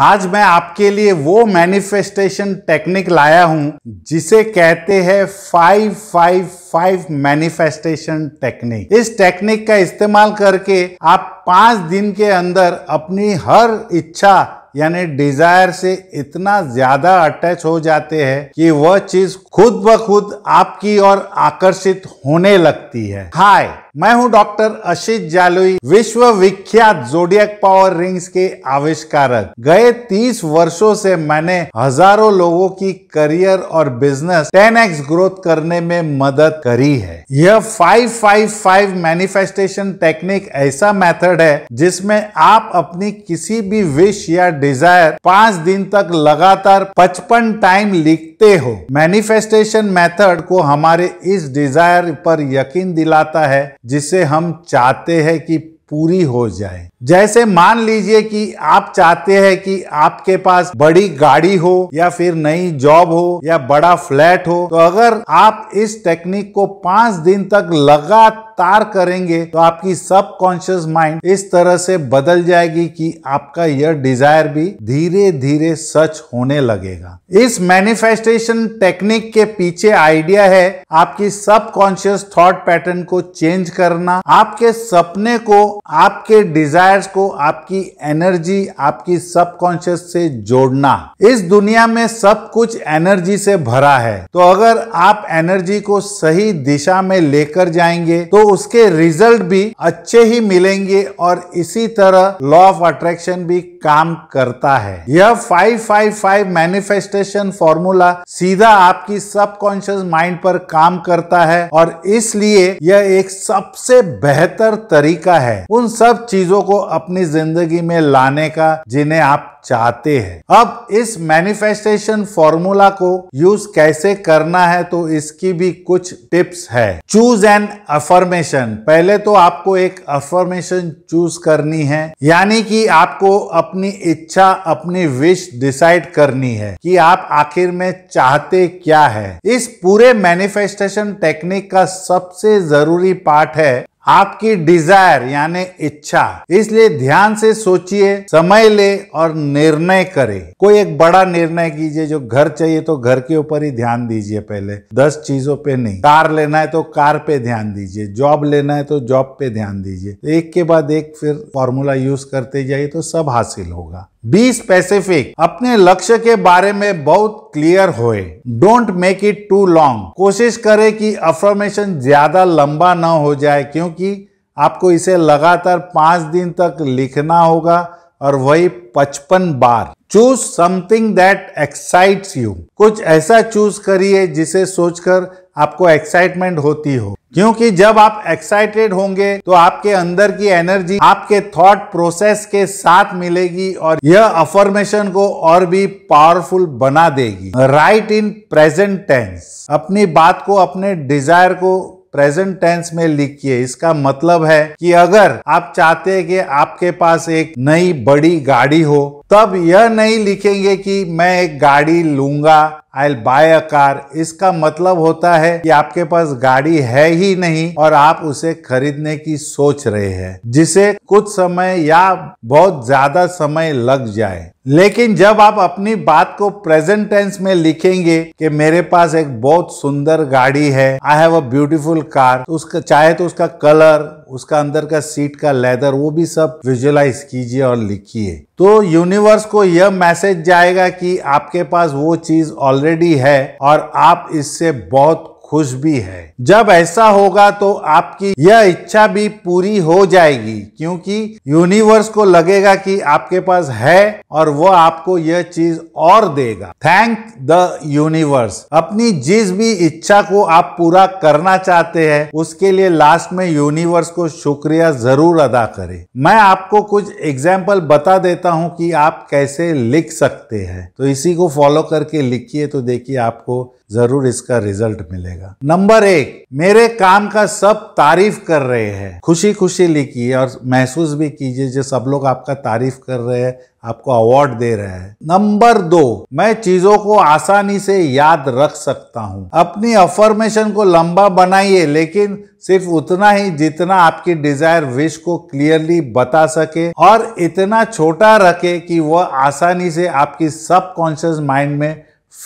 आज मैं आपके लिए वो मैनिफेस्टेशन टेक्निक लाया हूं जिसे कहते हैं five five five manifestation technique इस टेक्निक का इस्तेमाल करके आप पांच दिन के अंदर अपनी हर इच्छा यानी डिजायर से इतना ज्यादा अटैच हो जाते हैं कि वह चीज खुद ब खुद आपकी ओर आकर्षित होने लगती है हाय मैं हूं डॉक्टर अशित जालोई विश्व विख्यात जोडियक पावर रिंग्स के आविष्कारक गए 30 वर्षों से मैंने हजारों लोगों की करियर और बिजनेस 10x ग्रोथ करने में मदद करी है यह 555 मैनिफेस्टेशन टेक्निक ऐसा मेथड है जिसमें आप अपनी किसी भी विश या डिजायर पांच दिन तक लगातार पचपन टाइम लिखते हो मैनिफेस्टेशन मेथड को हमारे इस डिजायर पर यकीन दिलाता है जिसे हम चाहते हैं कि पूरी हो जाए जैसे मान लीजिए कि आप चाहते हैं कि आपके पास बड़ी गाड़ी हो या फिर नई जॉब हो या बड़ा फ्लैट हो तो अगर आप इस टेक्निक को पांच दिन तक लगातार करेंगे तो आपकी सब कॉन्शियस माइंड इस तरह से बदल जाएगी कि आपका यह डिजायर भी धीरे धीरे सच होने लगेगा इस मैनिफेस्टेशन टेक्निक के पीछे आइडिया है आपकी सब कॉन्शियस थॉट पैटर्न को चेंज करना आपके सपने को आपके डिजायर डिजायर्स को आपकी एनर्जी आपकी सबकॉन्शियस से जोड़ना इस दुनिया में सब कुछ एनर्जी से भरा है तो अगर आप एनर्जी को सही दिशा में लेकर जाएंगे तो उसके रिजल्ट भी अच्छे ही मिलेंगे और इसी तरह लॉ ऑफ अट्रैक्शन भी काम करता है यह 555 मैनिफेस्टेशन फॉर्मूला सीधा आपकी सबकॉन्शियस माइंड पर काम करता है और इसलिए यह एक सबसे बेहतर तरीका है उन सब चीजों को अपनी जिंदगी में लाने का जिन्हें आप चाहते हैं अब इस मैनिफेस्टेशन फॉर्मूला को यूज कैसे करना है तो इसकी भी कुछ टिप्स है चूज एन अफर्मेशन पहले तो आपको एक अफर्मेशन चूज करनी है यानी कि आपको अपनी इच्छा अपनी विश डिसाइड करनी है कि आप आखिर में चाहते क्या है इस पूरे मैनिफेस्टेशन टेक्निक का सबसे जरूरी पार्ट है आपकी डिजायर यानी इच्छा इसलिए ध्यान से सोचिए समय ले और निर्णय करे कोई एक बड़ा निर्णय कीजिए जो घर चाहिए तो घर के ऊपर ही ध्यान दीजिए पहले दस चीजों पे नहीं कार लेना है तो कार पे ध्यान दीजिए जॉब लेना है तो जॉब पे ध्यान दीजिए एक के बाद एक फिर फॉर्मूला यूज करते जाइए तो सब हासिल होगा बी स्पेसिफिक अपने लक्ष्य के बारे में बहुत क्लियर होए don't make it too long कोशिश करें कि अफर्मेशन ज्यादा लंबा ना हो जाए क्योंकि आपको इसे लगातार पांच दिन तक लिखना होगा और वही पचपन बार choose something that excites you कुछ ऐसा चूज करिए जिसे सोचकर आपको एक्साइटमेंट होती हो क्योंकि जब आप एक्साइटेड होंगे तो आपके अंदर की एनर्जी आपके थॉट प्रोसेस के साथ मिलेगी और यह अफर्मेशन को और भी पावरफुल बना देगी राइट इन प्रेजेंट टेंस अपनी बात को अपने डिजायर को प्रेजेंट टेंस में लिखिए इसका मतलब है कि अगर आप चाहते हैं कि आपके पास एक नई बड़ी गाड़ी हो तब तो यह नहीं लिखेंगे कि मैं एक गाड़ी लूंगा आई बाय अ कार इसका मतलब होता है कि आपके पास गाड़ी है ही नहीं और आप उसे खरीदने की सोच रहे हैं जिसे कुछ समय या बहुत ज्यादा समय लग जाए लेकिन जब आप अपनी बात को प्रेजेंट टेंस में लिखेंगे कि मेरे पास एक बहुत सुंदर गाड़ी है I have a beautiful car उसका चाहे तो उसका कलर उसका अंदर का सीट का लेदर वो भी सब विजुअलाइज कीजिए और लिखिए तो यूनिवर्स को यह मैसेज जाएगा कि आपके पास वो चीज ऑलरेडी है और आप इससे बहुत खुश भी है जब ऐसा होगा तो आपकी यह इच्छा भी पूरी हो जाएगी क्योंकि यूनिवर्स को लगेगा कि आपके पास है और वह आपको यह चीज और देगा थैंक द यूनिवर्स अपनी जिस भी इच्छा को आप पूरा करना चाहते हैं उसके लिए लास्ट में यूनिवर्स को शुक्रिया जरूर अदा करें मैं आपको कुछ एग्जाम्पल बता देता हूं कि आप कैसे लिख सकते हैं तो इसी को फॉलो करके लिखिए तो देखिए आपको जरूर इसका रिजल्ट मिलेगा जाएगा नंबर एक मेरे काम का सब तारीफ कर रहे हैं खुशी खुशी लिखिए और महसूस भी कीजिए जो सब लोग आपका तारीफ कर रहे हैं आपको अवार्ड दे रहे हैं नंबर दो मैं चीजों को आसानी से याद रख सकता हूँ अपनी अफर्मेशन को लंबा बनाइए लेकिन सिर्फ उतना ही जितना आपकी डिजायर विश को क्लियरली बता सके और इतना छोटा रखे कि वह आसानी से आपकी सबकॉन्शियस माइंड में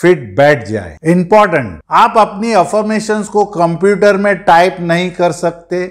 फिट बैठ जाए इंपॉर्टेंट आप अपनी अफर्मेशन को कंप्यूटर में टाइप नहीं कर सकते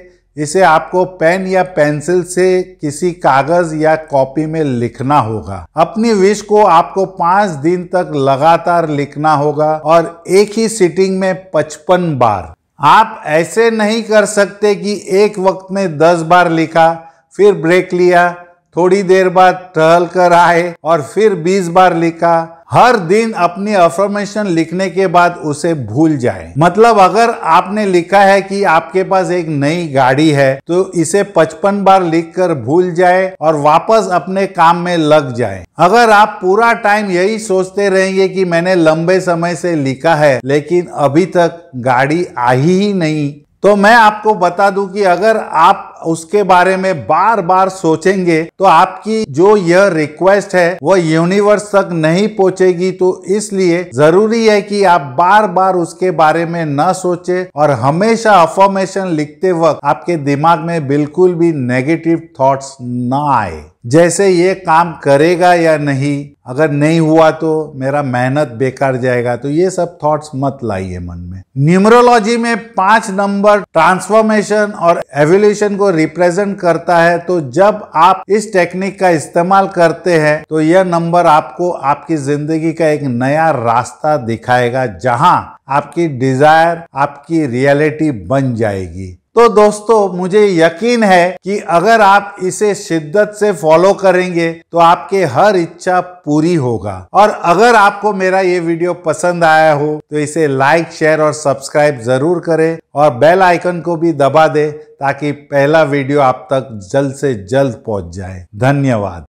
इसे आपको पेन या पेंसिल से किसी कागज या कॉपी में लिखना होगा अपनी विश को आपको पांच दिन तक लगातार लिखना होगा और एक ही सिटिंग में पचपन बार आप ऐसे नहीं कर सकते कि एक वक्त में दस बार लिखा फिर ब्रेक लिया थोड़ी देर बाद टहल कर आए और फिर बीस बार लिखा हर दिन अपनी अफर्मेशन लिखने के बाद उसे भूल जाए मतलब अगर आपने लिखा है कि आपके पास एक नई गाड़ी है तो इसे 55 बार लिखकर भूल जाए और वापस अपने काम में लग जाए अगर आप पूरा टाइम यही सोचते रहेंगे कि मैंने लंबे समय से लिखा है लेकिन अभी तक गाड़ी आई ही नहीं तो मैं आपको बता दूं कि अगर आप उसके बारे में बार बार सोचेंगे तो आपकी जो यह रिक्वेस्ट है वह यूनिवर्स तक नहीं पहुंचेगी तो इसलिए जरूरी है कि आप बार बार उसके बारे में न सोचे और हमेशा अफॉर्मेशन लिखते वक्त आपके दिमाग में बिल्कुल भी नेगेटिव थॉट्स ना आए जैसे ये काम करेगा या नहीं अगर नहीं हुआ तो मेरा मेहनत बेकार जाएगा तो ये सब थॉट्स मत लाइए मन में न्यूमरोलॉजी में पांच नंबर ट्रांसफॉर्मेशन और एवोल्यूशन को रिप्रेजेंट करता है तो जब आप इस टेक्निक का इस्तेमाल करते हैं तो यह नंबर आपको आपकी जिंदगी का एक नया रास्ता दिखाएगा जहां आपकी डिजायर आपकी रियलिटी बन जाएगी तो दोस्तों मुझे यकीन है कि अगर आप इसे शिद्दत से फॉलो करेंगे तो आपके हर इच्छा पूरी होगा और अगर आपको मेरा ये वीडियो पसंद आया हो तो इसे लाइक शेयर और सब्सक्राइब जरूर करें और बेल आइकन को भी दबा दे ताकि पहला वीडियो आप तक जल्द से जल्द पहुंच जाए धन्यवाद